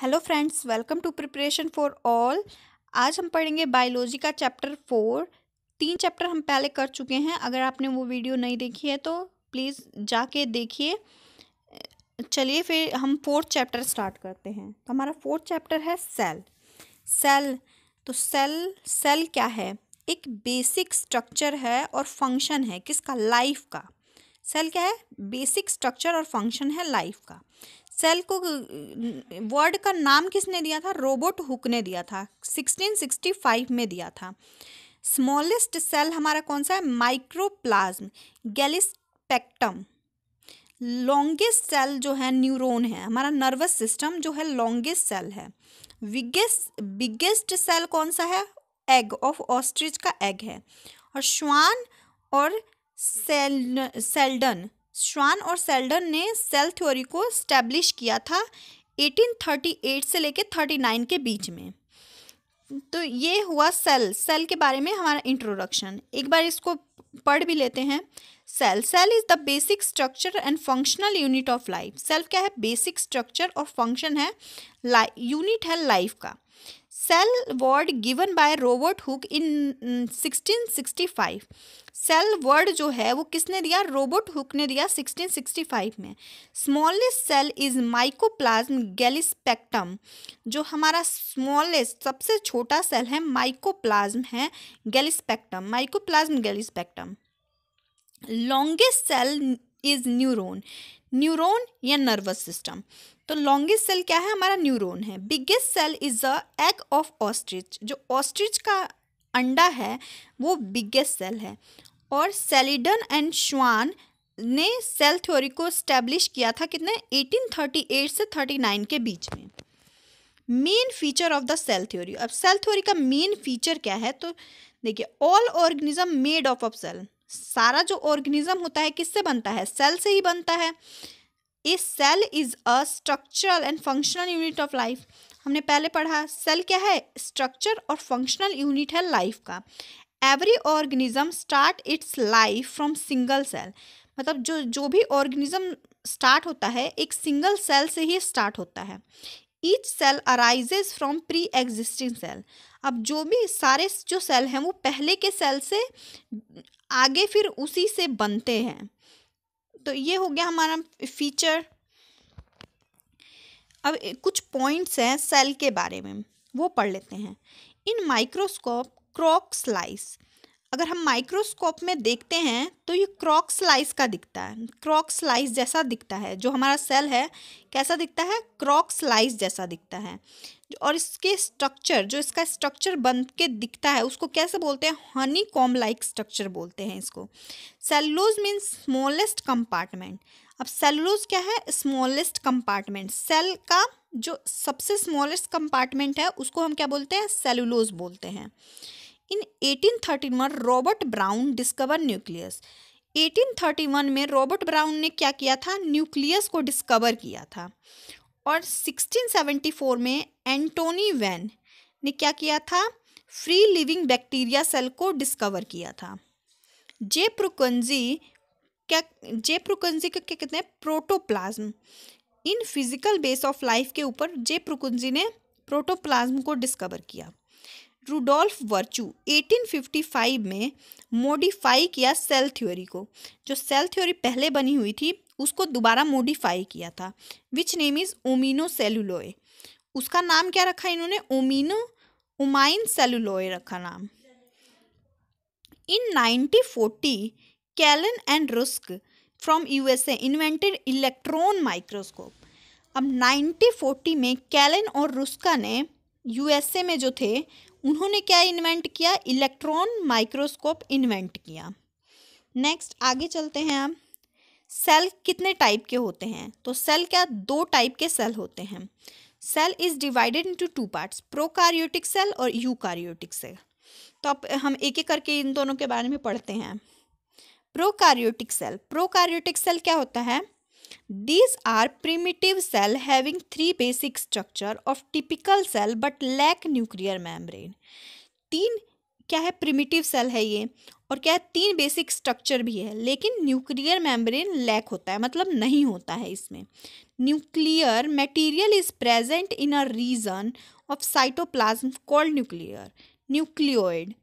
Hello friends welcome to preparation for all आज हम पढ़ेंगे बायोलॉजी का चैप्टर फोर तीन चैप्टर हम पहले कर चुके हैं अगर आपने वो वीडियो नहीं देखी है तो प्लीज़ जाके देखिए चलिए फिर हम फोर्थ चैप्टर स्टार्ट करते हैं तो हमारा फोर्थ चैप्टर है सेल सेल तो सेल सेल क्या है एक बेसिक स्ट्रक्चर है और फंक्शन है किसका लाइफ का सेल क्या है बेसिक स्ट्रक्चर और फंक्शन है लाइफ का सेल को वर्ड का नाम किसने दिया था रोबोट हुक ने दिया था 1665 में दिया था स्मॉलेस्ट सेल हमारा कौन सा है माइक्रोप्लाज्म गैलिस्पेक्टम लॉन्गेस्ट सेल जो है न्यूरोन है हमारा नर्वस सिस्टम जो है लॉन्गेस्ट सेल है बिगेस्ट बिगेस्ट सेल कौन सा है एग ऑफ ऑस्ट्रिच का एग है और श्वान और सेल सेल्डन श्वान और सेल्डन ने सेल थ्योरी को स्टैब्लिश किया था 1838 से लेकर 39 के बीच में तो ये हुआ सेल सेल के बारे में हमारा इंट्रोडक्शन एक बार इसको पढ़ भी लेते हैं cell cell is the basic structure and functional unit of life cell क्या है बेसिक स्ट्रक्चर और फंक्शन है यूनिट है लाइफ का cell word given by Robert Hooke in 1665 cell word जो है वो किसने दिया रोबोट हुक ने दिया 1665 में smallest cell is mycoplasma gallisepticum जो हमारा स्मॉलेस्ट सबसे छोटा सेल है माइकोप्लाज्म है gallisepticum mycoplasma gallisepticum longest cell is neuron neuron या नर्वस सिस्टम तो लॉन्गेस्ट सेल क्या है हमारा न्यूरोन है biggest cell is the egg of ostrich जो ऑस्ट्रिच का अंडा है वो बिगेस्ट सेल है और सेलिडन एंड श्वान ने सेल थ्योरी को स्टैब्लिश किया था कितने 1838 से 39 के बीच में main feature of the cell theory अब सेल थ्योरी का मेन फीचर क्या है तो देखिए all organism made of of cell सारा जो ऑर्गेनिज्म होता है किससे बनता है सेल से ही बनता है a cell is a structural and functional unit of life हमने पहले पढ़ा सेल क्या है स्ट्रक्चर और फंक्शनल यूनिट है लाइफ का every organism start its life from single cell मतलब जो जो भी ऑर्गेनिज्म स्टार्ट होता है एक सिंगल सेल से ही स्टार्ट होता है each cell arises from pre existing cell अब जो भी सारे जो सेल हैं वो पहले के सेल से आगे फिर उसी से बनते हैं तो ये हो गया हमारा फीचर अब कुछ पॉइंट्स हैं सेल के बारे में वो पढ़ लेते हैं इन माइक्रोस्कोप क्रॉक स्लाइस अगर हम माइक्रोस्कोप में देखते हैं तो ये क्रॉक स्लाइस का दिखता है क्रॉक स्लाइस जैसा दिखता है जो हमारा सेल है कैसा दिखता है क्रॉक स्लाइस जैसा दिखता है और इसके स्ट्रक्चर जो इसका स्ट्रक्चर बन के दिखता है उसको कैसे बोलते हैं हनी कॉम लाइक स्ट्रक्चर बोलते हैं इसको सेलुलोज मीन्स स्मॉलेस्ट कंपार्टमेंट अब सेलुलोज क्या है स्मॉलेस्ट कंपार्टमेंट सेल का जो सबसे स्मॉलेस्ट कंपार्टमेंट है उसको हम क्या बोलते हैं सेलुलोज बोलते हैं इन 1831 में रॉबर्ट ब्राउन डिस्कवर न्यूक्लियस 1831 में रॉबर्ट ब्राउन ने क्या किया था न्यूक्लियस को डिस्कवर किया था और 1674 में एंटोनी वैन ने क्या किया था फ्री लिविंग बैक्टीरिया सेल को डिस्कवर किया था जे प्रुकंजी क्या जे प्रुकंजी का क्या कहते हैं protoplasm in physical base of life के ऊपर जे प्रुकुंजी ने प्रोटोप्लाज्म को डिस्कवर किया रूडोल्फ वर्चू 1855 में मोडिफाई किया सेल थ्योरी को जो सेल थ्योरी पहले बनी हुई थी उसको दोबारा मोडिफाई किया था विच नेम इज़ ओमिनो सेलुलोए उसका नाम क्या रखा इन्होंने ओमिनो उमाइन सेलुलोए रखा नाम इन 1940 कैलन and Ruska from USA invented electron microscope अब 1940 में कैलन और रुस्का ने यूएसए में जो थे उन्होंने क्या इन्वेंट किया इलेक्ट्रॉन माइक्रोस्कोप इन्वेंट किया नेक्स्ट आगे चलते हैं हम सेल कितने टाइप के होते हैं तो सेल क्या दो टाइप के सेल होते हैं cell is divided into two parts prokaryotic cell और यूकार्योटिक सेल तो अब हम एक एक करके इन दोनों के बारे में पढ़ते हैं प्रोकार्योटिक सेल प्रोकार्योटिक सेल क्या होता है These are primitive cell having three basic structure of typical cell but lack nuclear membrane. तीन क्या है प्रिमिटिव सेल है ये और क्या है तीन बेसिक स्ट्रक्चर भी है लेकिन न्यूक्लियर मेम्ब्रेन लैक होता है मतलब नहीं होता है इसमें nuclear material is present in a region of cytoplasm called nuclear nucleoid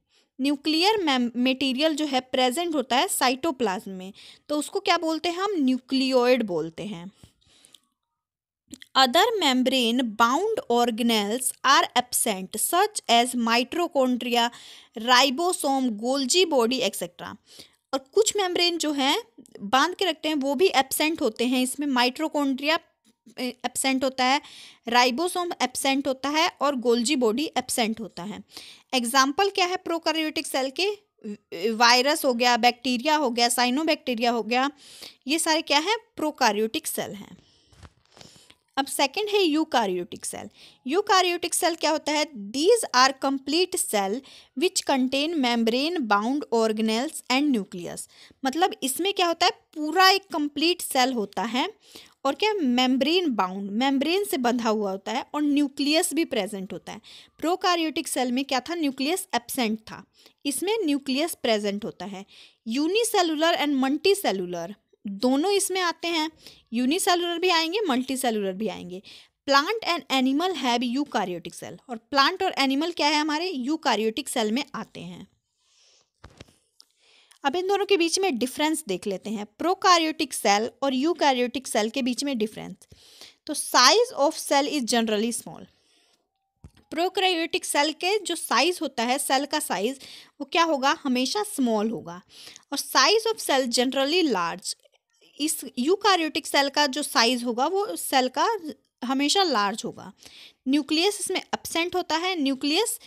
nuclear material जो है प्रेजेंट होता है साइटोप्लाज्म में तो उसको क्या बोलते हैं हम न्यूक्लियोइड बोलते हैं other membrane bound organelles are absent such as mitochondria ribosome Golgi body etcetera और कुछ मेम्ब्रेन जो हैं बांध के रखते हैं वो भी एबसेंट होते हैं इसमें माइट्रोकोन्ड्रिया एबसेंट होता है राइबोसोम एबसेंट होता है और गोल्जी बॉडी एबसेंट होता है एग्जाम्पल क्या है प्रोकारियोटिक सेल के वायरस हो गया बैक्टीरिया हो गया साइनोबैक्टीरिया हो गया ये सारे क्या हैं प्रोकारियोटिक सेल हैं अब सेकंड है कार्योटिक सेल कार्योटिक सेल क्या होता है these are complete cell which contain membrane bound organelles and nucleus मतलब इसमें क्या होता है पूरा एक कंप्लीट सेल होता है और क्या मेम्ब्रेन बाउंड मेम्ब्रेन से बंधा हुआ होता है और न्यूक्लियस भी प्रेजेंट होता है प्रोकार्योटिक सेल में क्या था न्यूक्लियस एबसेंट था इसमें न्यूक्लियस प्रेजेंट होता है यूनिसेलुलर एंड मल्टी सेलुलर दोनों इसमें आते हैं यूनिसेलुलर भी आएंगे मल्टी सेलुलर भी आएंगे plant and animal have you cell और प्लांट और एनिमल क्या है हमारे यू सेल में आते हैं अब इन दोनों के बीच में डिफरेंस देख लेते हैं प्रोकैरियोटिक सेल और यूकैरियोटिक सेल के बीच में डिफरेंस तो size of cell is generally small prokaryotic cell के जो साइज़ होता है सेल का साइज़ वो क्या होगा हमेशा स्मॉल होगा और size of cell generally large is eukaryotic cell का जो साइज़ होगा वो सेल का हमेशा लार्ज होगा न्यूक्लियस इसमें एबसेंट होता है न्यूक्लियस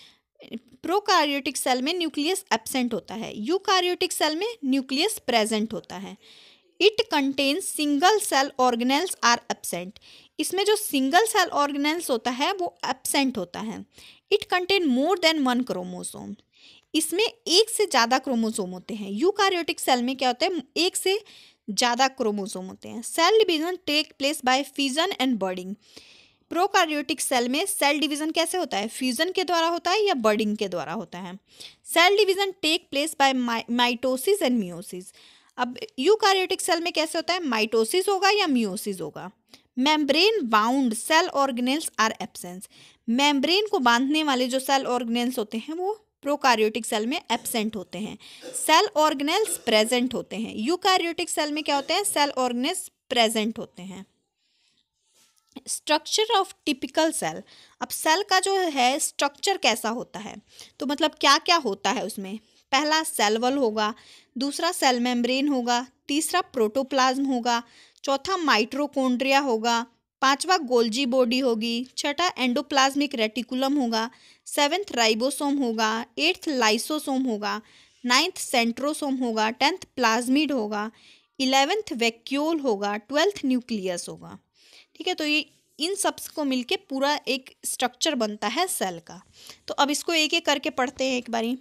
प्रोकार्योटिक सेल में न्यूक्लियस एब्सेंट होता है यूकार्योटिक सेल में न्यूक्लियस प्रेजेंट होता है it contains single cell organelles are absent इसमें जो सिंगल सेल ऑर्गेनल्स होता है वो एब्सेंट होता है it contain more than one chromosome इसमें एक से ज़्यादा क्रोमोसोम होते हैं यूकार्योटिक सेल में क्या होता है एक से ज़्यादा क्रोमोसोम होते हैं cell division take place by fission and budding prokaryotic cell में सेल डिवीजन कैसे होता है फ्यूजन के द्वारा होता है या बर्डिंग के द्वारा होता है cell division take place by mitosis and meiosis अब यूकार्योटिक सेल में कैसे होता है माइटोसिस होगा या म्यूसिस होगा membrane bound cell organelles are absence membrane को बांधने वाले जो सेल ऑर्गेनेल्स होते हैं वो प्रोकार्योटिक सेल में एब्सेंट होते हैं सेल ऑर्गेनेल्स प्रेजेंट होते हैं यूकार्योटिक सेल में क्या होते हैं सेल ऑर्गेनेल्स प्रेजेंट होते हैं स्ट्रक्चर ऑफ टिपिकल सेल अब सेल का जो है स्ट्रक्चर कैसा होता है तो मतलब क्या क्या होता है उसमें पहला सेल वॉल होगा दूसरा सेल मेम्ब्रेन होगा तीसरा प्रोटोप्लाज्म होगा चौथा माइट्रोकोन्ड्रिया होगा पांचवा गोल्जी बॉडी होगी छठा एंडोप्लाज्मिक रेटिकुलम होगा सेवेंथ राइबोसोम होगा एट्थ लाइसोसोम होगा नाइन्थ सेंट्रोसोम होगा टेंथ प्लाज्मिड होगा इलेवेंथ वैक्यूल होगा ट्वेल्थ न्यूक्लियस होगा ठीक है तो ये इन सब्स को मिलके पूरा एक स्ट्रक्चर बनता है सेल का तो अब इसको एक एक करके पढ़ते हैं एक बारी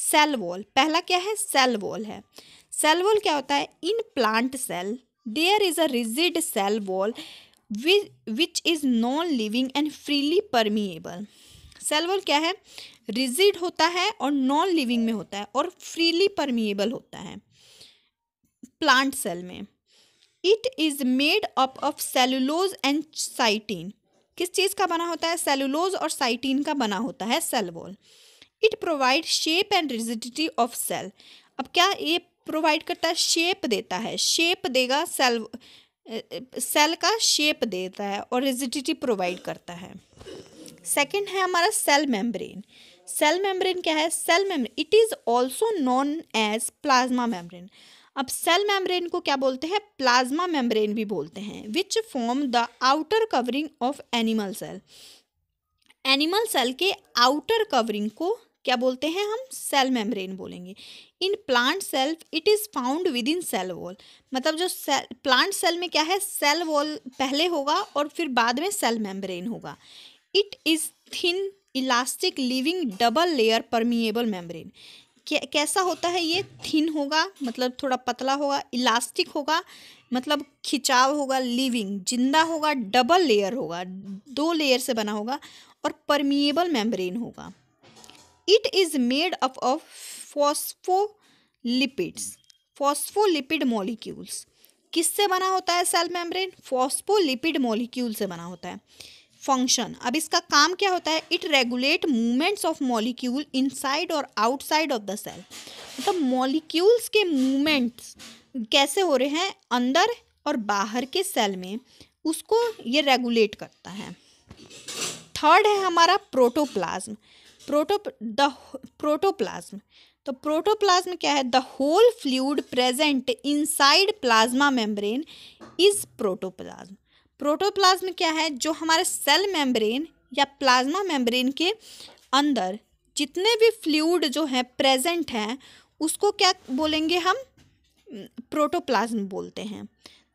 सेल वॉल पहला क्या है सेल वॉल है सेल वॉल क्या होता है in plant cell there is a rigid cell wall which is non living and freely permeable cell wall क्या है रिजिड होता है और नॉन लिविंग में होता है और फ्रीली परमिएबल होता है प्लांट सेल में it is made up of cellulose and chitin किस चीज़ का बना होता है सेलुलोज और साइटीन का बना होता है cell wall it provide shape and rigidity of cell अब क्या ये प्रोवाइड करता है शेप देता है शेप देगा सेल सेल का शेप देता है और रिजिडिटी प्रोवाइड करता है सेकंड है हमारा सेल मेम्ब्रेन सेल मेम्ब्रेन क्या है cell membrane it is also known as plasma membrane अब सेल मेम्ब्रेन को क्या बोलते हैं प्लाज्मा मेम्ब्रेन भी बोलते हैं which form the outer covering of animal cell animal cell के आउटर कवरिंग को क्या बोलते हैं हम सेल मेम्ब्रेन बोलेंगे in plant cell it is found within cell wall मतलब जो सेल प्लांट सेल में क्या है सेल वॉल पहले होगा और फिर बाद में सेल मेम्ब्रेन होगा it is thin elastic living double layer permeable membrane कैसा होता है ये थिन होगा मतलब थोड़ा पतला होगा इलास्टिक होगा मतलब खिंचाव होगा लिविंग जिंदा होगा डबल लेयर होगा दो लेयर से बना होगा और परमिएबल मेम्ब्रेन होगा it is made up of phospholipids phospholipid molecules किससे बना होता है सेल मेम्ब्रेन फॉस्फोलिपिड मॉलिक्यूल से बना होता है फंक्शन अब इसका काम क्या होता है it regulate movements of molecule inside और आउटसाइड ऑफ द सेल मतलब मॉलिक्यूल्स के मूवमेंट्स कैसे हो रहे हैं अंदर और बाहर के सेल में उसको ये रेगुलेट करता है थर्ड है हमारा प्रोटोप्लाज्म प्रोटो द प्रोटोप्लाज्म तो प्रोटोप्लाज्म क्या है the whole fluid present inside plasma membrane is protoplasm protoplasm क्या है जो हमारे सेल मेम्ब्रेन या प्लाज्मा मेम्ब्रेन के अंदर जितने भी फ्लूड जो हैं प्रेजेंट हैं उसको क्या बोलेंगे हम प्रोटोप्लाज्म बोलते हैं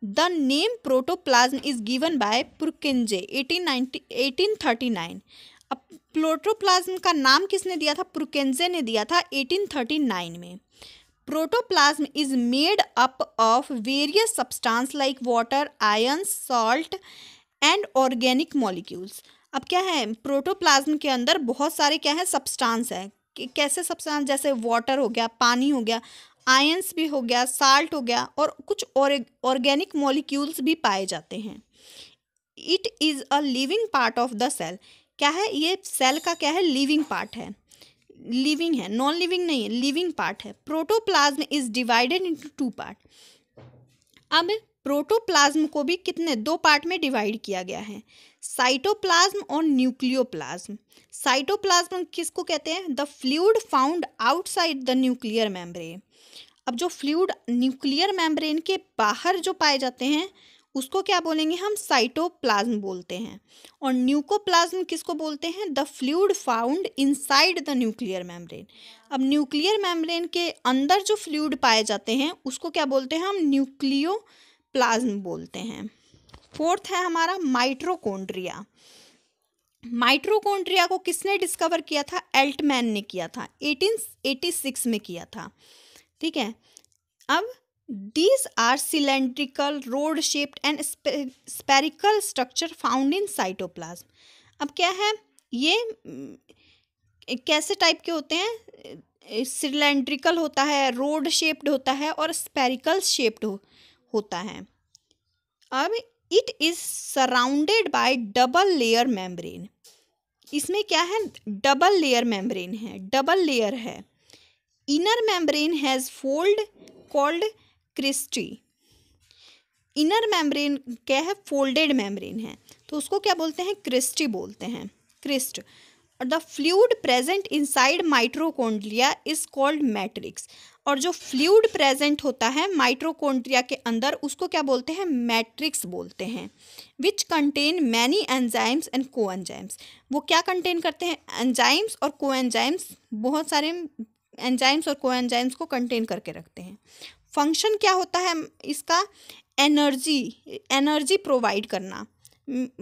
the name protoplasm is given by Purkinje eighteen ninety eighteen thirty nine अब प्रोटोप्लाज्म का नाम किसने दिया था पुरकिंजे ने दिया था एटीन थर्टी नाइन में protoplasm is made up of various substance like water ion salt and organic molecules अब क्या है प्रोटोप्लाज्म के अंदर बहुत सारे क्या है सब्सटेंस है कैसे सब्सटेंस जैसे वाटर हो गया पानी हो गया आयंस भी हो गया साल्ट हो गया और कुछ ऑर्गेनिक मॉलिक्यूल्स भी पाए जाते हैं it is a living part of the cell क्या है ये सेल का क्या है लिविंग पार्ट है लिविंग है नॉन लिविंग नहीं है लिविंग पार्ट है protoplasm is divided into two part अब प्रोटोप्लाज्म को भी कितने दो पार्ट में डिवाइड किया गया है साइटोप्लाज्म और न्यूक्लियोप्लाज्म साइटोप्लाज्म किसको कहते हैं the fluid found outside the nuclear membrane अब जो फ्लूड न्यूक्लियर मेम्ब्रेन के बाहर जो पाए जाते हैं उसको क्या बोलेंगे हम साइटोप्लाज्म बोलते हैं और न्यूकोप्लाज्म किसको बोलते हैं the fluid found inside the nuclear membrane अब न्यूक्लियर मेम्ब्रेन के अंदर जो फ्लूड पाए जाते हैं उसको क्या बोलते हैं हम न्यूक्लियो प्लाज्म बोलते हैं फोर्थ है हमारा माइट्रोकोन्ड्रिया माइट्रोकोन्ड्रिया को किसने डिस्कवर किया था एल्टमैन ने किया था 1886 में किया था ठीक है अब These are cylindrical, rod-shaped and spherical structure found in cytoplasm. अब क्या है ये mm, कैसे टाइप के होते हैं सिलेंड्रिकल होता है रोड शेप्ड होता है और स्पेरिकल शेप्ड हो, होता है अब it is surrounded by double layer membrane इसमें क्या है डबल लेयर मेम्ब्रेन है डबल लेयर है inner membrane has fold called cristae inner membrane क्या है फोल्डेड मेम्ब्रेन है तो उसको क्या बोलते हैं क्रिस्टी बोलते हैं क्रिस्ट और the fluid present inside mitochondria is called matrix और जो फ्लूड प्रेजेंट होता है माइट्रोकोन्ड्रिया के अंदर उसको क्या बोलते हैं मैट्रिक्स बोलते हैं which contain many enzymes and coenzymes वो क्या कंटेन करते हैं एंजाइम्स और को एंजाइम्स बहुत सारे एंजाइम्स और को एंजाइम्स को कंटेन करके रखते हैं फंक्शन क्या होता है इसका एनर्जी एनर्जी प्रोवाइड करना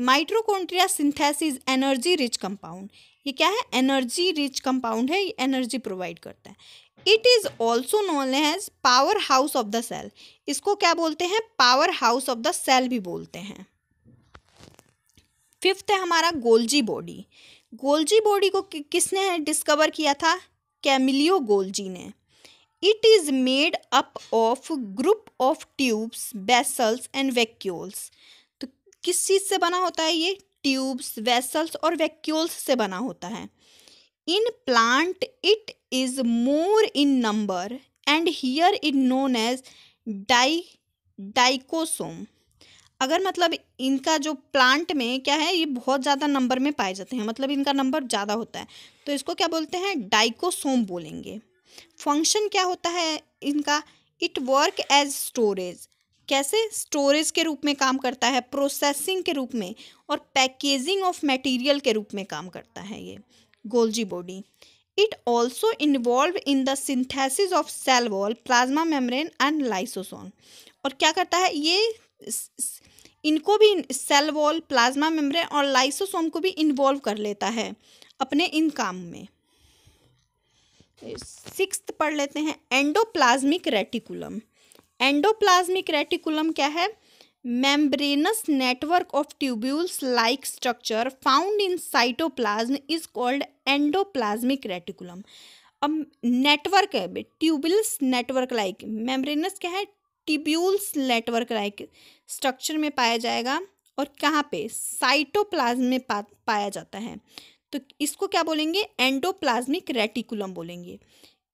mitochondria synthesis energy rich compound ये क्या है एनर्जी रिच कंपाउंड है ये एनर्जी प्रोवाइड करता है it is also known as powerhouse of the cell इसको क्या बोलते हैं powerhouse of the cell भी बोलते हैं फिफ्थ है हमारा गोल्जी बॉडी गोल्जी बॉडी को कि किसने डिस्कवर किया था कैमिलियो गोल्जी ने it is made up of group of tubes vessels and vacuoles तो किस चीज़ से बना होता है ये ट्यूब्स वेसल्स और वैक्यूल्स से बना होता है in plant it is more in number and here it known as डाई डाइकोसोम अगर मतलब इनका जो प्लांट में क्या है ये बहुत ज़्यादा नंबर में पाए जाते हैं मतलब इनका नंबर ज़्यादा होता है तो इसको क्या बोलते हैं डाइकोसोम बोलेंगे फंक्शन क्या होता है इनका इट वर्क एज स्टोरेज कैसे स्टोरेज के रूप में काम करता है प्रोसेसिंग के रूप में और पैकेजिंग ऑफ मटेरियल के रूप में काम करता है ये Golgi body it also involve in the synthesis of cell wall plasma membrane and lysosome और क्या करता है ये इनको भी सेल वॉल प्लाज्मा मेम्ब्रेन और लाइसोसोम को भी इन्वॉल्व कर लेता है अपने इन काम में सिक्स पढ़ लेते हैं एंडोप्लाज्मिक रेटिकुलम एंडोप्लाज्मिक रेटिकुलम क्या है membranous network of tubules like structure found in cytoplasm is called endoplasmic reticulum अब नेटवर्क है ट्यूबुल्स नेटवर्क लाइक मेम्ब्रेनस क्या है ट्यूब्यूल्स नेटवर्क लाइक स्ट्रक्चर में पाया जाएगा और कहाँ पे साइटोप्लाज्म में पा, पाया जाता है तो इसको क्या बोलेंगे एंडोप्लाज्मिक रेटिकुलम बोलेंगे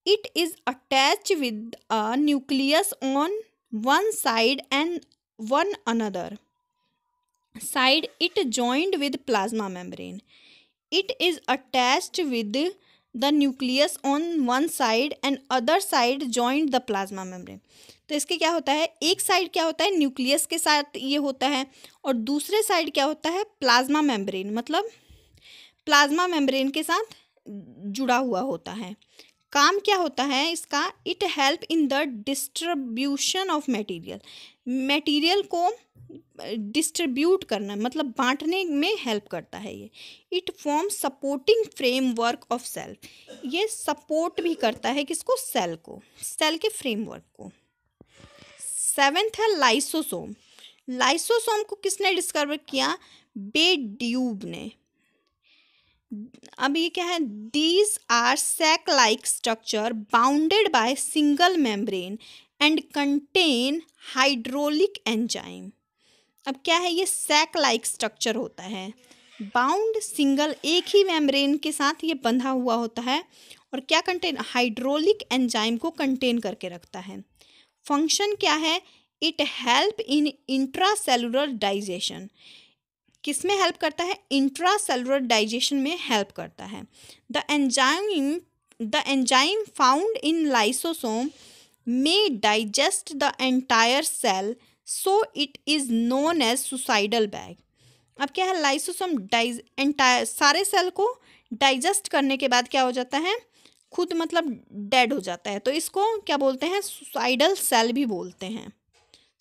it is attach with a nucleus on one side and one another side it joined with plasma membrane it is attach with the nucleus on one side and other side joint the plasma membrane तो इसके क्या होता है एक side क्या होता है nucleus के साथ ये होता है और दूसरे साइड क्या होता है प्लाज्मा मेम्ब्रेन मतलब प्लाज्मा मेम्ब्रेन के साथ जुड़ा हुआ होता है काम क्या होता है इसका it help in the distribution of material material को डिस्ट्रीब्यूट करना मतलब बांटने में हेल्प करता है ये it form supporting framework of cell ये सपोर्ट भी करता है किसको सेल को सेल के फ्रेमवर्क को सेवेंथ है लाइसोसोम लाइसोसोम को किसने डिस्कवर किया बेड्यूब ने अब ये क्या है these are sac like structure bounded by single membrane and contain hydrolytic enzyme अब क्या है ये सेक लाइक स्ट्रक्चर होता है बाउंड सिंगल एक ही मेम्ब्रेन के साथ ये बंधा हुआ होता है और क्या कंटेन हाइड्रोलिक एंजाइम को कंटेन करके रखता है फंक्शन क्या है it help in intracellular digestion किस में हेल्प करता है इंट्रासेलुलर डाइजेशन में हेल्प करता है the enzyme the enzyme found in lysosome may digest the entire cell so it is known as suicidal bag अब क्या है लाइसोसोम डाइज एंटायर सारे सेल को डाइजेस्ट करने के बाद क्या हो जाता है खुद मतलब डेड हो जाता है तो इसको क्या बोलते हैं सुसाइडल सेल भी बोलते हैं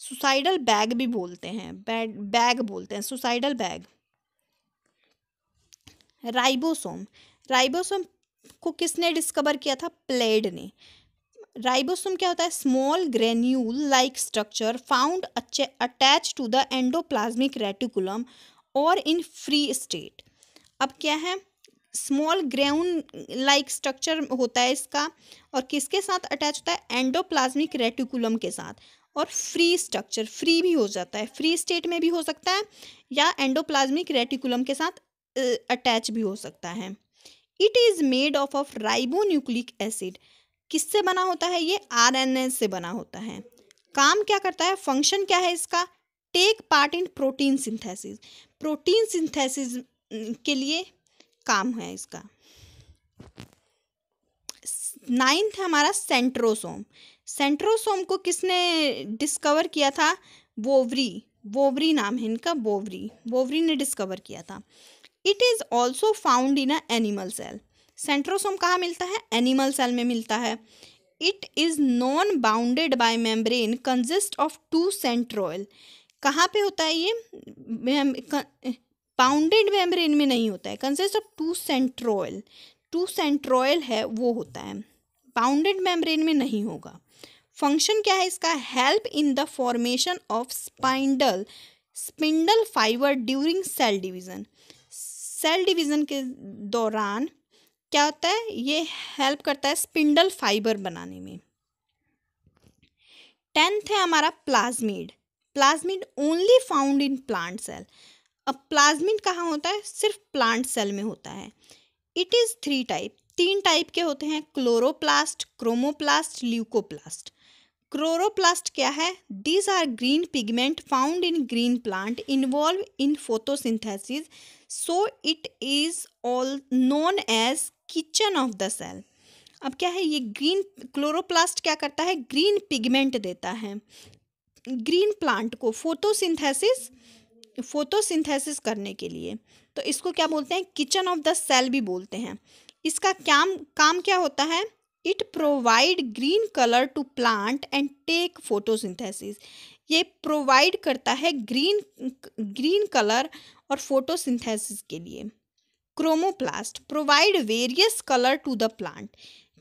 सुसाइडल बैग भी बोलते हैं बैग बोलते हैं सुसाइडल बैग राइबोसोम राइबोसोम को किसने डिस्कवर किया था प्लेड ने राइबोसोम क्या होता है small granule like structure found attach to the endoplasmic reticulum और इन फ्री स्टेट अब क्या है स्मॉल ग्रेउन लाइक स्ट्रक्चर होता है इसका और किसके साथ अटैच होता है एंडोप्लाज्मिक रेटिकुलम के साथ और फ्री स्ट्रक्चर फ्री भी हो जाता है फ्री स्टेट में भी हो सकता है या एंडोप्लाज्मिक रेटिकुलम के साथ अटैच भी हो सकता है it is made of of nucleic acid किससे बना होता है ये आर से बना होता है काम क्या करता है फंक्शन क्या है इसका take part in protein synthesis protein synthesis के लिए काम है इसका नाइन्थ हमारा सेंट्रोसोम सेंट्रोसोम को किसने डिस्कवर किया था वोवरी वोवरी नाम है इनका वोवरी वोवरी ने डिस्कवर किया था it is also found in a animal cell centrosome कहाँ मिलता है एनिमल सेल में मिलता है it is non bounded by membrane consist of two centriole कहाँ पे होता है ये बाउंडेड मेम्ब्रेन में नहीं होता है consist of two centriole two centriole है वो होता है बाउंडेड मेम्ब्रेन में नहीं होगा फंक्शन क्या है इसका help in the formation of spindle spindle fibre during cell division cell division के दौरान क्या होता है ये हेल्प करता है स्पिंडल फाइबर बनाने में टेंथ है हमारा plasmid plasmid only found in plant cell अब प्लाज्मिड कहाँ होता है सिर्फ प्लांट सेल में होता है इट इज़ थ्री टाइप तीन टाइप के होते हैं क्लोरोप्लास्ट क्रोमोप्लास्ट ल्यूकोप्लास्ट क्लोरोप्लास्ट क्या है these are green pigment found in green plant involve in photosynthesis so it is all known as kitchen of the cell अब क्या है ये ग्रीन क्लोरोप्लास्ट क्या करता है ग्रीन पिगमेंट देता है ग्रीन प्लांट को फोटोसिंथेसिस फोटोसिंथेसिस करने के लिए तो इसको क्या बोलते हैं किचन ऑफ द सेल भी बोलते हैं इसका क्या काम क्या होता है it provide green colour to plant and take photosynthesis ये प्रोवाइड करता है ग्रीन ग्रीन कलर और फोटोसिंथेसिस के लिए chromoplast provide various colour to the plant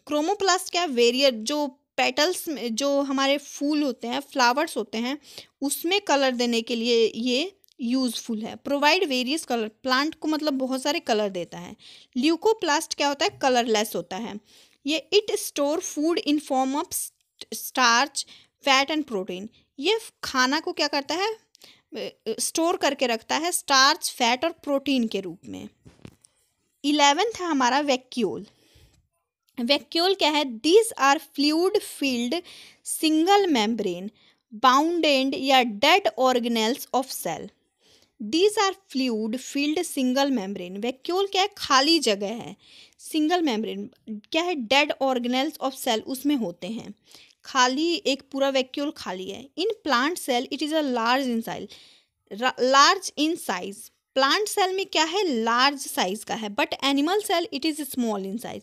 chromoplast क्या वेरियर जो पेटल्स में जो हमारे फूल होते हैं फ्लावर्स होते हैं उसमें कलर देने के लिए ये यूज़फुल है प्रोवाइड वेरियस कलर प्लांट को मतलब बहुत सारे कलर देता है ल्यूकोप्लास्ट क्या होता है कलरलेस होता है ये it store food in form of starch fat and protein ये खाना को क्या करता है स्टोर करके रखता है स्टार्च फैट और प्रोटीन के रूप में इलेवेंथ है हमारा वैक्यूल वैक्यूल क्या है these are fluid filled single membrane bounded या dead organelles of cell these are fluid filled single membrane vacuole क्या है खाली जगह है सिंगल मेम्ब्रेन क्या है डेड ऑर्गेनल्स ऑफ सेल उसमें होते हैं खाली एक पूरा वैक्यूल खाली है in plant cell it is a large in size large in size plant cell में क्या है लार्ज साइज का है but animal cell it is small in size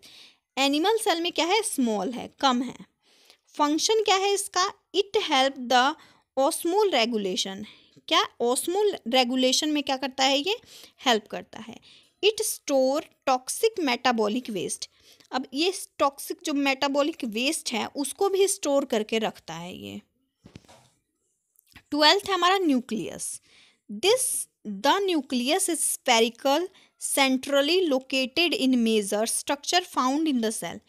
animal cell में क्या है स्मॉल है कम है फंक्शन क्या है इसका it help the osmoregulation क्या ओस्मोल रेगुलेशन में क्या करता है ये हेल्प करता है it store toxic metabolic waste अब ये टॉक्सिक जो मेटाबॉलिक वेस्ट है उसको भी स्टोर करके रखता है ये ट्वेल्थ है हमारा nucleus this the nucleus is spherical centrally located in major structure found in the cell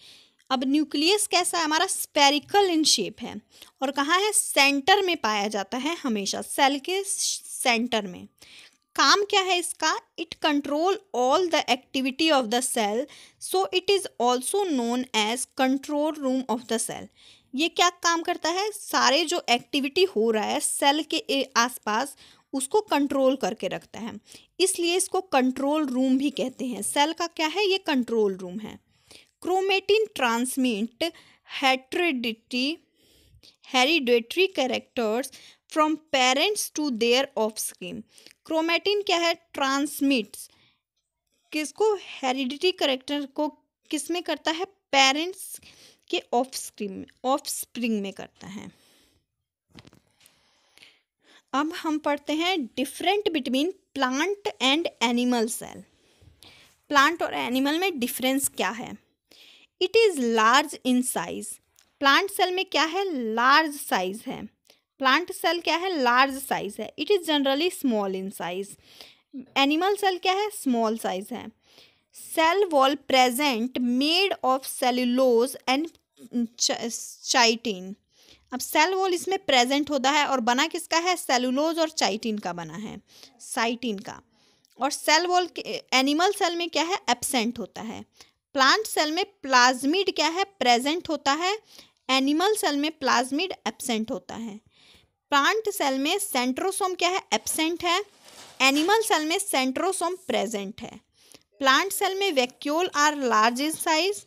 अब न्यूक्लियस कैसा है हमारा स्पेरिकल इन शेप है और कहाँ है सेंटर में पाया जाता है हमेशा सेल के सेंटर में काम क्या है इसका it control all the activity of the cell so it is also known as control room of the cell ये क्या काम करता है सारे जो एक्टिविटी हो रहा है सेल के आसपास उसको कंट्रोल करके रखता है इसलिए इसको कंट्रोल रूम भी कहते हैं सेल का क्या है ये कंट्रोल रूम है chromatin transmit heredity hereditary characters from parents to their offspring chromatin क्या है ट्रांसमिट्स किसको हेरिडिटी करेक्टर को किस में करता है पेरेंट्स के ऑफ स्क्रीन ऑफ स्प्रिंग में करता है अब हम पढ़ते हैं different between plant and animal cell plant और एनिमल में डिफरेंस क्या है it is large in size plant cell में क्या है लार्ज साइज़ है प्लांट सेल क्या है लार्ज साइज़ है it is generally small in size animal cell क्या है स्मॉल साइज़ है cell wall present made of cellulose and chitin अब सेल वॉल इसमें प्रेजेंट होता है और बना किसका है सेलुलोज और चाइटिन का बना है साइटिन का और सेल वॉल एनिमल सेल में क्या है एबसेंट होता है प्लांट सेल में प्लाज्मिड क्या है प्रेजेंट होता है एनिमल सेल में प्लाज्मिड एबसेंट होता है प्लांट सेल में सेंट्रोसोम क्या है एबसेंट है एनिमल सेल में सेंट्रोसोम प्रेजेंट है प्लांट सेल में vacuole are large in size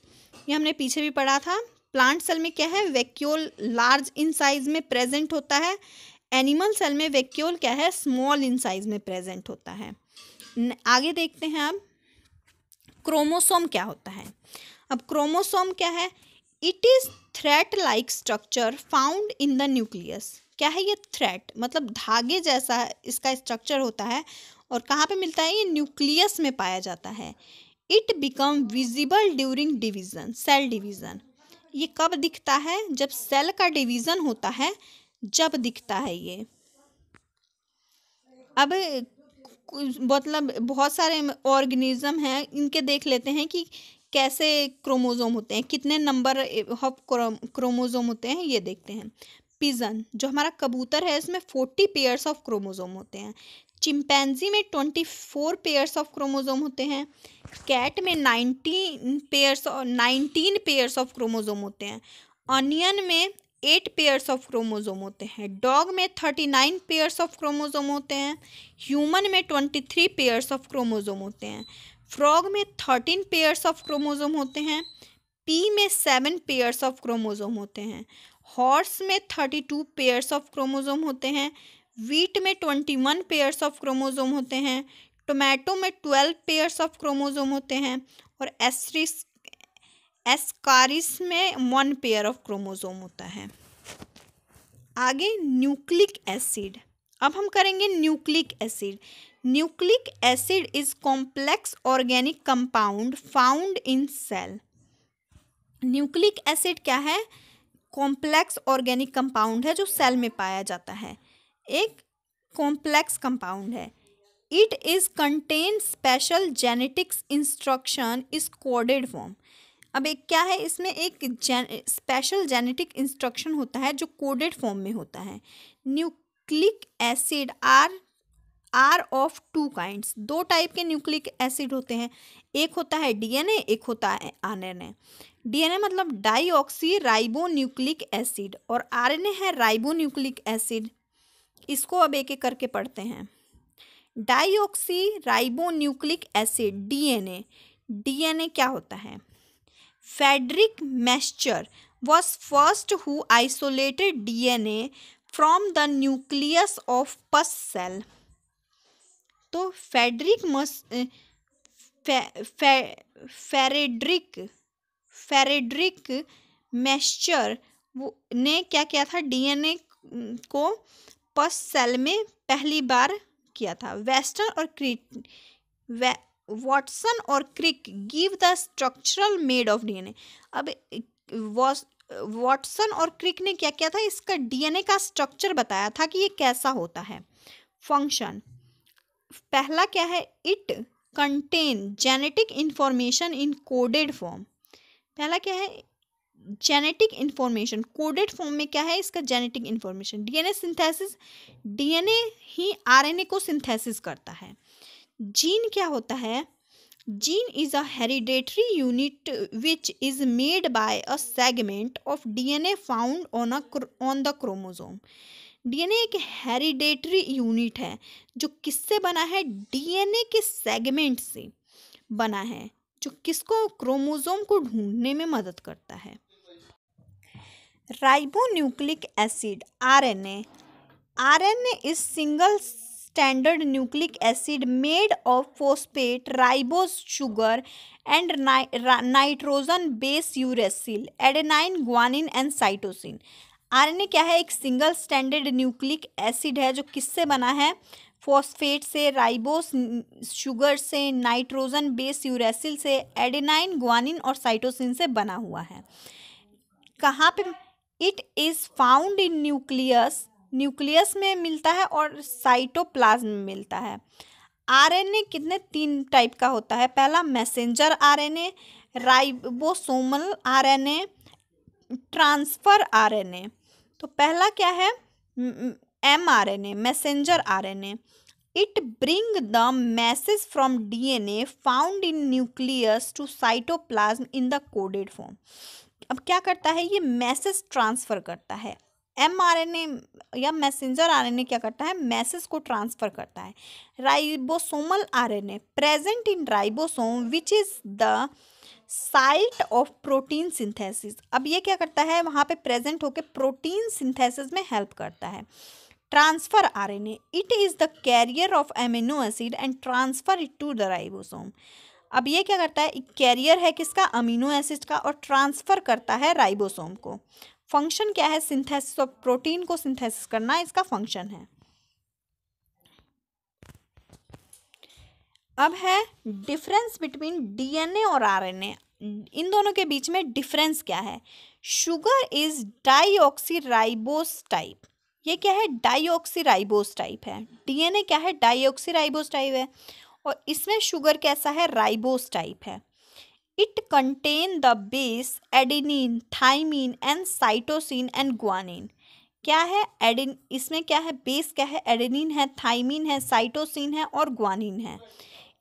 ये हमने पीछे भी पढ़ा था प्लांट सेल में क्या है वैक्यूल लार्ज इन साइज में प्रेजेंट होता है एनिमल सेल में वैक्यूल क्या है स्मॉल इन साइज में प्रेजेंट होता है आगे देखते हैं अब क्रोमोसोम क्या होता है अब क्रोमोसोम क्या है it is thread like structure found in the nucleus क्या है ये थ्रेट मतलब धागे जैसा इसका स्ट्रक्चर होता है और कहाँ पे मिलता है ये न्यूक्लियस में पाया जाता है it become visible during division cell division ये कब दिखता है जब सेल का डिवीज़न होता है जब दिखता है ये अब मतलब बहुत सारे ऑर्गेनिज़म हैं इनके देख लेते हैं कि कैसे क्रोमोज़ोम होते हैं कितने नंबर ऑफ क्रोमोज़ोम होते हैं ये देखते हैं पिजन जो हमारा कबूतर है इसमें फोर्टी पेयर्स ऑफ क्रोमोज़ोम होते हैं चिंपैनजी में twenty four pairs of chromosome होते हैं कैट में nineteen pairs nineteen pairs of chromosome होते हैं ऑनियन में एट पेयर्स ऑफ क्रोमोजोम होते हैं डॉग में thirty nine pairs of chromosome होते हैं ह्यूमन में twenty three pairs of chromosome होते हैं फ्रॉग में थर्टीन पेयर्स ऑफ क्रोमोजोम होते हैं पी में सेवन पेयर्स ऑफ क्रोमोजोम होते हैं हॉर्स में thirty two pairs of chromosome होते हैं वीट में twenty one pairs of chromosome होते हैं टोमेटो में ट्वेल्व पेयर्स ऑफ क्रोमोजोम होते हैं और एस्ट्रिस एस्कारिस में वन पेयर ऑफ क्रोमोसोम होता है आगे न्यूक्लिक एसिड अब हम करेंगे nucleic acid nucleic acid is complex organic compound found in cell nucleic acid क्या है कॉम्प्लेक्स ऑर्गेनिक कंपाउंड है जो सेल में पाया जाता है एक कॉम्प्लेक्स कंपाउंड है it is contain special genetics instruction is coded form अब एक क्या है इसमें एक जेन, स्पेशल जेनेटिक इंस्ट्रक्शन होता है जो कोडेड फॉर्म में होता है nucleic acid are are of two kinds दो टाइप के न्यूक्लिक एसिड होते हैं एक होता है डीएनए एक होता है आरएनए डीएनए मतलब ऑक्सी राइबो न्यूक्लिक एसिड और आरएनए है राइबो न्यूक्लिक एसिड इसको अब एक एक करके पढ़ते हैं oxy ribo nucleic acid DNA DNA क्या होता है Friedrich Miescher was first who isolated D N A from the nucleus of pus cell तो फेडरिक मस फेरेड्रिक मैस्चर ने क्या किया था डी एन ए को पस सेल में पहली बार किया था वेस्टर्न और वॉटसन और Crick give the structural made of DNA अब वॉटसन और क्रिक ने क्या किया था इसका डीएनए का स्ट्रक्चर बताया था कि ये कैसा होता है फंक्शन पहला क्या है it contain genetic information in coded form पहला क्या है जेनेटिक इंफॉर्मेशन कोडेड फॉर्म में क्या है इसका genetic information DNA synthesis DNA ही आरएनए को सिंथेसिस करता है जीन क्या होता है gene is a hereditary unit which is made by a segment of DNA found on a on the chromosome DNA एक हेरिडेटरी यूनिट है जो किससे बना है डीएनए के सेगमेंट से बना है जो किसको क्रोमोजोम को ढूंढने में मदद करता है ribonucleic acid RNA RNA is single standard nucleic acid made of phosphate ribose sugar and nitrogen base uracil adenine guanine and cytosine RNA क्या है एक सिंगल स्टैंडर्ड न्यूक्लिक एसिड है जो किससे बना है फॉस्फेट से राइबोस शुगर से नाइट्रोजन बेस यूरेसिल से एडेनाइन ग्वानिन और साइटोसिन से बना हुआ है कहाँ पे it is found in nucleus nucleus में मिलता है और साइटोप्लाज्म में मिलता है आरएनए कितने तीन टाइप का होता है पहला messenger RNA ribosomal RNA transfer RNA तो पहला क्या है M R N A messenger R N A it bring the message from D N A found in nucleus to cytoplasm in the coded form अब क्या करता है ये message transfer करता है एम आर एन ए या मैसेंजर आर एन ए क्या करता है मैसेज को ट्रांसफर करता है ribosomal R N A present in ribosome which is the site of protein synthesis अब ये क्या करता है वहाँ पे प्रेजेंट होकर प्रोटीन सिंथेसिस में हेल्प करता है transfer R N A it is the carrier of amino acid and transfer it to the ribosome अब ये क्या करता है कैरियर है किसका अमीनो एसिड का और ट्रांसफ़र करता है राइबोसोम को फंक्शन क्या है सिंथेसिस ऑफ प्रोटीन को सिंथेसिस करना इसका फंक्शन है अब है डिफरेंस बिटवीन डीएनए और आरएनए इन दोनों के बीच में डिफरेंस क्या है शुगर इज डाईऑक्सीराइबोस टाइप ये क्या है डाईऑक्सीराइबोस टाइप है डीएनए क्या है राइबोस टाइप है और इसमें शुगर कैसा है राइबोस टाइप है it contain the base adenine thymine and cytosine and guanine क्या है एडिन इसमें क्या है बेस क्या है एडिनिन है थाइमिन है साइटोसिन है और ग्वानिन है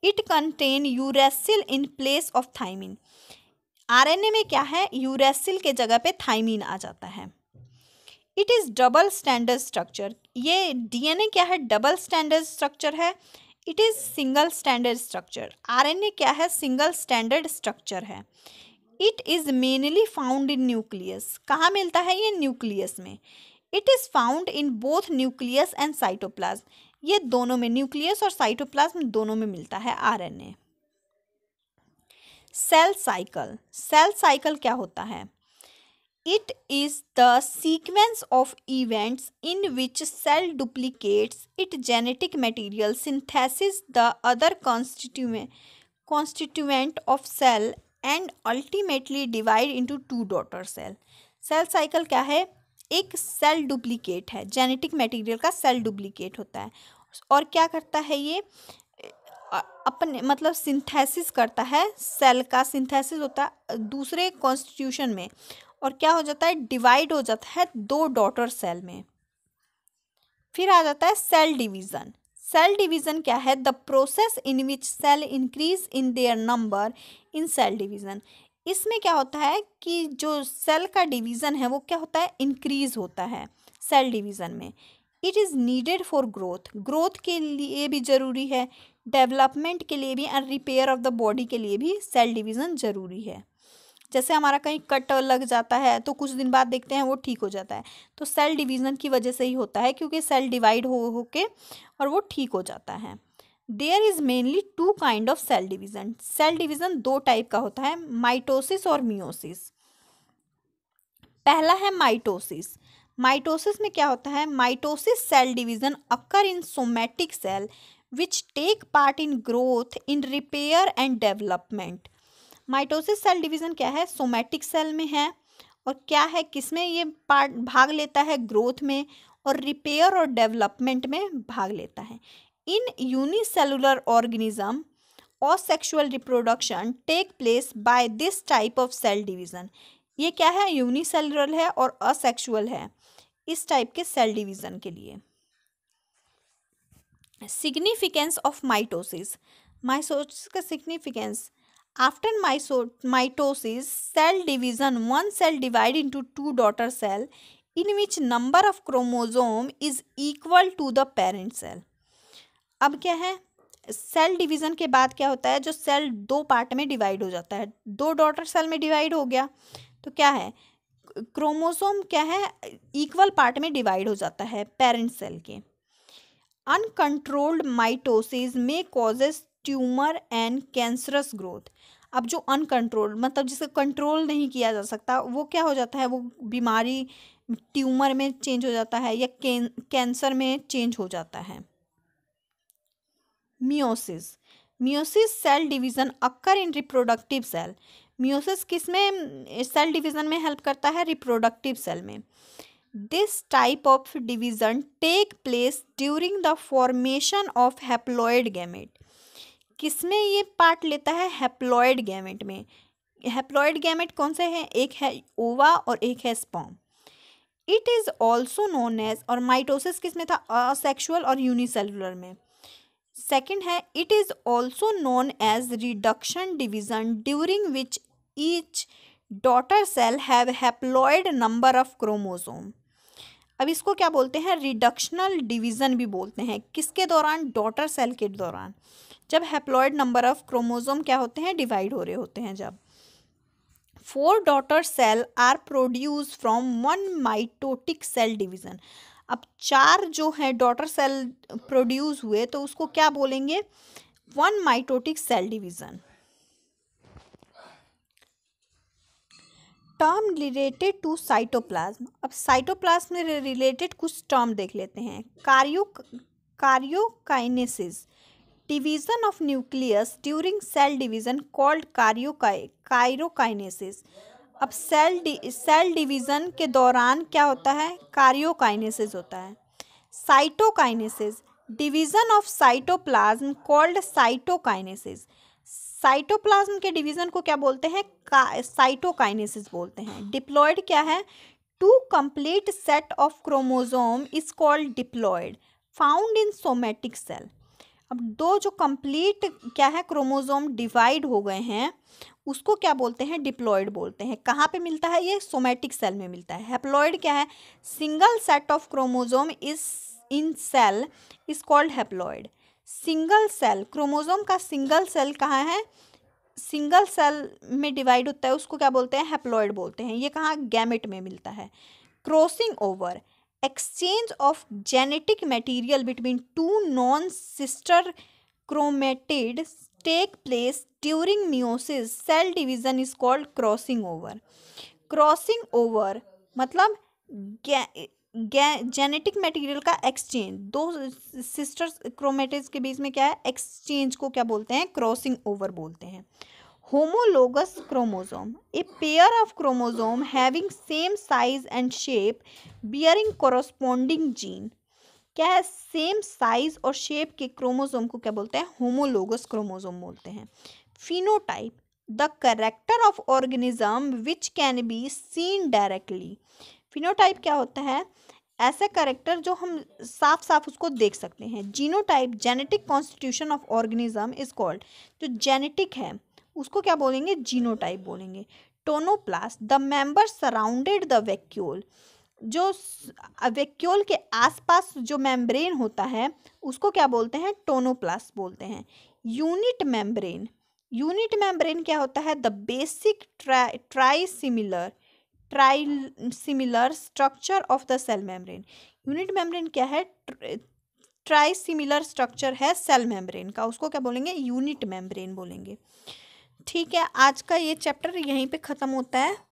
it contain uracil in place of thymine RNA में क्या है यूरेसिल के जगह पे थाइमिन आ जाता है it is double standard structure ये डीएनए क्या है डबल स्टैंडर्ड स्ट्रक्चर है it is single standard structure RNA क्या है सिंगल स्टैंडर्ड स्ट्रक्चर है it is mainly found in nucleus कहाँ मिलता है ये न्यूक्लियस में it is found in both nucleus and cytoplasm ये दोनों में न्यूक्लियस और साइटोप्लाज्म दोनों में मिलता है RNA cell cycle cell cycle क्या होता है It is the sequence of events in which cell duplicates its genetic material, synthesizes the other constituent, constituent of cell and ultimately divide into two daughter cell cell cycle क्या है एक cell duplicate है genetic material का cell duplicate होता है और क्या करता है ये अपने मतलब सिंथेसिस करता है सेल का सिंथेसिस होता है दूसरे कॉन्स्टिट्यूशन में और क्या हो जाता है डिवाइड हो जाता है दो डॉटर सेल में फिर आ जाता है सेल डिवीज़न सेल डिवीज़न क्या है the process in which cell increase in their number in cell division इसमें क्या होता है कि जो सेल का डिवीज़न है वो क्या होता है इंक्रीज होता है सेल डिवीज़न में it is needed for growth growth के लिए भी ज़रूरी है डेवलपमेंट के लिए भी and repair of the body के लिए भी सेल डिवीज़न ज़रूरी है जैसे हमारा कहीं कट लग जाता है तो कुछ दिन बाद देखते हैं वो ठीक हो जाता है तो सेल डिवीज़न की वजह से ही होता है क्योंकि सेल डिवाइड हो हो के और वो ठीक हो जाता है there is mainly two kind of cell division cell division दो टाइप का होता है माइटोसिस और मियोसिस पहला है माइटोसिस माइटोसिस में क्या होता है mitosis cell division occur in somatic cell which take part in growth in repair and development mitosis cell division क्या है सोमैटिक सेल में है और क्या है किसमें ये पार्ट भाग लेता है ग्रोथ में और रिपेयर और डेवलपमेंट में भाग लेता है इन यूनिसेलुलर ऑर्गेनिज्म और sexual reproduction take place by this type of cell division ये क्या है यूनिसेलुलर है और असेक्सुअल है इस टाइप के सेल डिवीज़न के लिए सिग्निफिकेंस ऑफ माइटोसिस माइटोसिस का significance after mitosis cell division one cell divide into two daughter cell in which number of chromosome is equal to the parent cell अब क्या है cell division के बाद क्या होता है जो सेल दो पार्ट में डिवाइड हो जाता है दो डॉटर सेल में डिवाइड हो गया तो क्या है क्रोमोसोम क्या है इक्वल पार्ट में डिवाइड हो जाता है पेरेंट सेल के अनकंट्रोल्ड माइटोसिस में causes tumour and cancerous growth अब जो अनकंट्रोल मतलब जिसे कंट्रोल नहीं किया जा सकता वो क्या हो जाता है वो बीमारी ट्यूमर में चेंज हो जाता है या कैंसर में चेंज हो जाता है meiosis meiosis cell division occur in reproductive cell meiosis किस में सेल डिवीज़न में हेल्प करता है रिप्रोडक्टिव सेल में this type of division take place during the formation of haploid gamete किस में ये पार्ट लेता है हैप्लॉयड गैमेट में हैप्लॉयड गैमेट कौन से हैं एक है ओवा और एक है sperm it is also known as और माइटोसिस किस में था असेक्शुअल और यूनिसेलुलर में सेकेंड है it is also known as reduction division during which each daughter cell have haploid number of chromosome अब इसको क्या बोलते हैं रिडक्शनल डिविजन भी बोलते हैं किसके दौरान डॉटर सेल के दौरान जब हैप्लॉयड नंबर ऑफ क्रोमोजोम क्या होते हैं डिवाइड हो रहे होते हैं जब four daughter cell are produce from one mitotic cell division अब चार जो है डॉटर सेल प्रोड्यूस हुए तो उसको क्या बोलेंगे one mitotic cell division term related to cytoplasm अब साइटोप्लाज्म रिलेटेड कुछ टर्म देख लेते हैं karyo karyokinesis division of nucleus during cell division called कार्योकाई कायरोकाइनेसिस अब सेल सेल डिवीज़न के दौरान क्या होता है कार्योकाइनेसिस होता है cytokinesis division of cytoplasm called cytokinesis cytoplasm के डिवीज़न को क्या बोलते हैं साइटोकाइनेसिस बोलते हैं डिप्लॉयड क्या है two complete set of chromosome is called diploid found in somatic cell अब दो जो कंप्लीट क्या है क्रोमोजोम डिवाइड हो गए हैं उसको क्या बोलते हैं डिप्लॉयड बोलते हैं कहाँ पे मिलता है ये सोमेटिक सेल में मिलता है हेप्लॉयड क्या है single set of chromosome is in cell is called haploid single cell chromosome का सिंगल सेल कहाँ है सिंगल सेल में डिवाइड होता है उसको क्या बोलते हैं हेप्लॉयड बोलते हैं ये कहाँ गैमेट में मिलता है crossing over exchange of genetic material between two non sister chromatid take place during meiosis cell division is called crossing over crossing over मतलब जेनेटिक मटेरियल का एक्सचेंज दो सिस्टर्स क्रोमेटिड्स के बीच में क्या है एक्सचेंज को क्या बोलते हैं क्रॉसिंग ओवर बोलते हैं homologous chromosome a pair of chromosome having same size and shape bearing corresponding gene क्या है सेम साइज और शेप के क्रोमोजोम को क्या बोलते हैं होमोलोगस क्रोमोजोम बोलते हैं phenotype the character of organism which can be seen directly phenotype क्या होता है ऐसा करेक्टर जो हम साफ साफ उसको देख सकते हैं genotype genetic constitution of organism is called जो जेनेटिक है उसको क्या बोलेंगे जीनोटाइप बोलेंगे tonoplast the member surrounded the vacuole जो वैक्यूल के आसपास जो मेम्ब्रेन होता है उसको क्या बोलते हैं टोनोप्लास्ट बोलते हैं यूनिट मेम्ब्रेन यूनिट मेम्ब्रेन क्या होता है the basic tri tri similar tri similar structure of the cell membrane unit membrane क्या है ट्राई सिमिलर स्ट्रक्चर है सेल मेम्ब्रेन का उसको क्या बोलेंगे यूनिट मेम्ब्रेन बोलेंगे ठीक है आज का ये चैप्टर यहीं पे ख़त्म होता है